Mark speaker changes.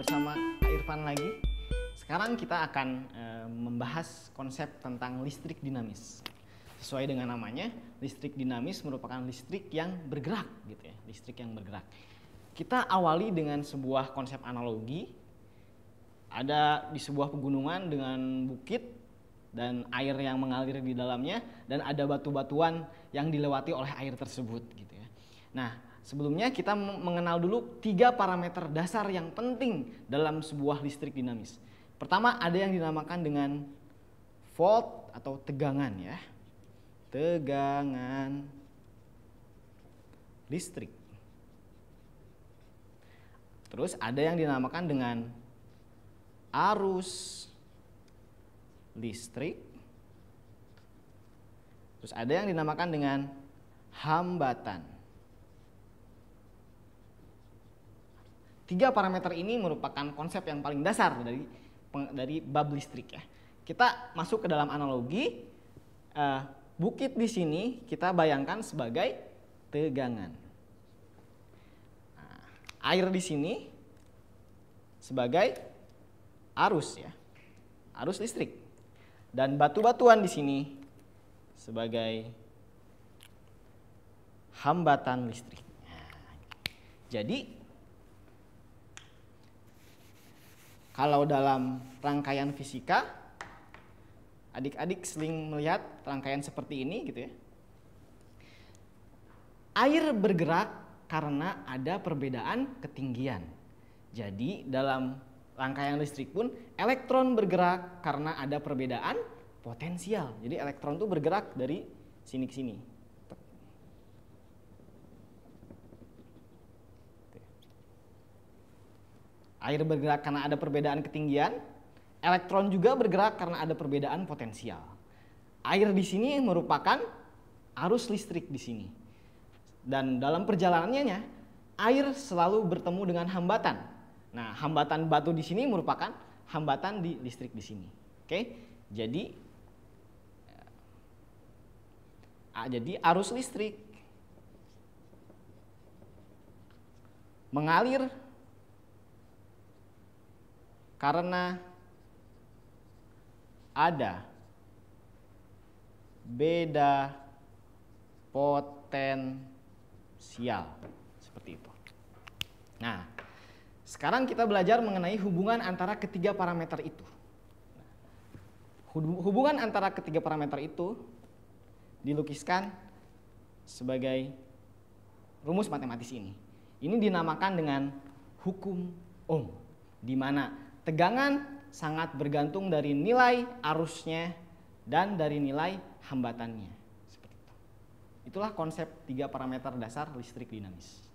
Speaker 1: bersama Kak Irfan lagi. Sekarang kita akan e, membahas konsep tentang listrik dinamis. Sesuai dengan namanya, listrik dinamis merupakan listrik yang bergerak gitu ya, listrik yang bergerak. Kita awali dengan sebuah konsep analogi. Ada di sebuah pegunungan dengan bukit dan air yang mengalir di dalamnya dan ada batu-batuan yang dilewati oleh air tersebut gitu ya. Nah, Sebelumnya kita mengenal dulu tiga parameter dasar yang penting dalam sebuah listrik dinamis. Pertama ada yang dinamakan dengan volt atau tegangan ya. Tegangan listrik. Terus ada yang dinamakan dengan arus listrik. Terus ada yang dinamakan dengan hambatan. Tiga parameter ini merupakan konsep yang paling dasar dari dari bab listrik ya. Kita masuk ke dalam analogi uh, bukit di sini kita bayangkan sebagai tegangan. Nah, air di sini sebagai arus ya. Arus listrik. Dan batu-batuan di sini sebagai hambatan listrik. Nah, jadi Kalau dalam rangkaian fisika, adik-adik sering melihat rangkaian seperti ini gitu ya. Air bergerak karena ada perbedaan ketinggian. Jadi dalam rangkaian listrik pun elektron bergerak karena ada perbedaan potensial. Jadi elektron itu bergerak dari sini ke sini. Air bergerak karena ada perbedaan ketinggian. Elektron juga bergerak karena ada perbedaan potensial. Air di sini merupakan arus listrik di sini. Dan dalam perjalanannya, air selalu bertemu dengan hambatan. Nah, hambatan batu di sini merupakan hambatan di listrik di sini. Oke, jadi eh, jadi arus listrik mengalir karena ada beda potensial seperti itu. Nah, sekarang kita belajar mengenai hubungan antara ketiga parameter itu. Hubungan antara ketiga parameter itu dilukiskan sebagai rumus matematis ini. Ini dinamakan dengan hukum Ohm, di mana Tegangan sangat bergantung dari nilai arusnya dan dari nilai hambatannya. Itulah konsep tiga parameter dasar listrik dinamis.